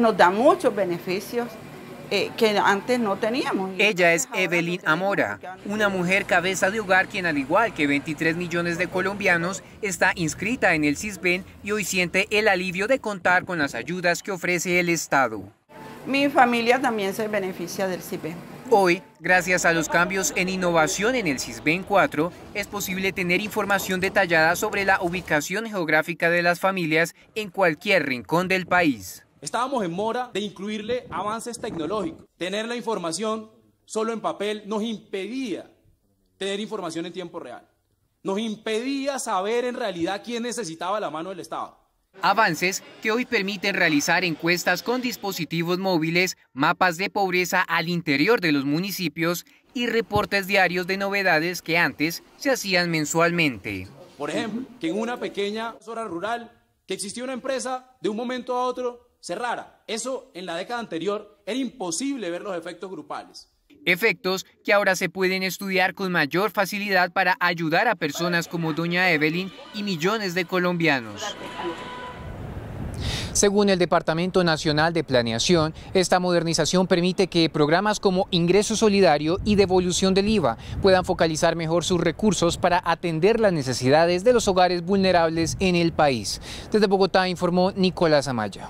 nos da muchos beneficios eh, que antes no teníamos. Ella es Evelyn Amora, una mujer cabeza de hogar quien al igual que 23 millones de colombianos está inscrita en el CISBEN y hoy siente el alivio de contar con las ayudas que ofrece el Estado. Mi familia también se beneficia del CISBEN. Hoy, gracias a los cambios en innovación en el CISBEN 4, es posible tener información detallada sobre la ubicación geográfica de las familias en cualquier rincón del país. Estábamos en mora de incluirle avances tecnológicos. Tener la información solo en papel nos impedía tener información en tiempo real. Nos impedía saber en realidad quién necesitaba la mano del Estado. Avances que hoy permiten realizar encuestas con dispositivos móviles, mapas de pobreza al interior de los municipios y reportes diarios de novedades que antes se hacían mensualmente. Por ejemplo, que en una pequeña zona rural, que existía una empresa, de un momento a otro cerrara. Eso en la década anterior era imposible ver los efectos grupales. Efectos que ahora se pueden estudiar con mayor facilidad para ayudar a personas como doña Evelyn y millones de colombianos. Según el Departamento Nacional de Planeación, esta modernización permite que programas como ingreso solidario y devolución del IVA puedan focalizar mejor sus recursos para atender las necesidades de los hogares vulnerables en el país. Desde Bogotá informó Nicolás Amaya.